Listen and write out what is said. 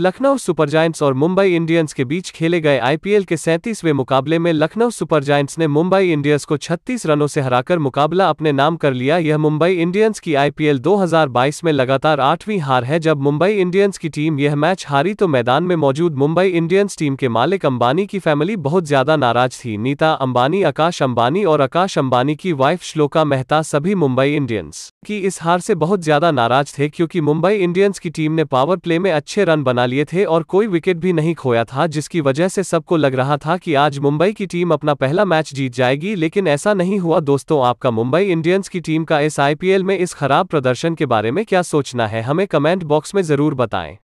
Lucknow super giants और Mumbai Indians के बीच खेले गए आईपीएल के सैंतीसवें मुकाबले में लखनऊ सुपर जायंट्स ने मुंबई इंडियंस को 36 रनों से हराकर मुकाबला अपने नाम कर लिया यह मुंबई इंडियंस की आईपीएल 2022 में लगातार आठवीं हार है जब मुंबई इंडियंस की टीम यह मैच हारी तो मैदान में मौजूद मुंबई इंडियंस टीम के मालिक अंबानी की फैमिली बहुत ज्यादा नाराज थी नीता अंबानी आकाश अंबानी और आकाश अंबानी की वाइफ श्लोका मेहता सभी मुंबई इंडियंस की इस हार से बहुत ज्यादा नाराज थे क्योंकि मुंबई इंडियंस की टीम ने पावर प्ले में अच्छे रन बना लिए थे और कोई विकेट भी नहीं खोया था जिसकी वजह से सबको लग रहा था कि आज मुंबई की टीम अपना पहला मैच जीत जाएगी लेकिन ऐसा नहीं हुआ दोस्तों आपका मुंबई इंडियंस की टीम का इस आईपीएल में इस खराब प्रदर्शन के बारे में क्या सोचना है हमें कमेंट बॉक्स में जरूर बताएं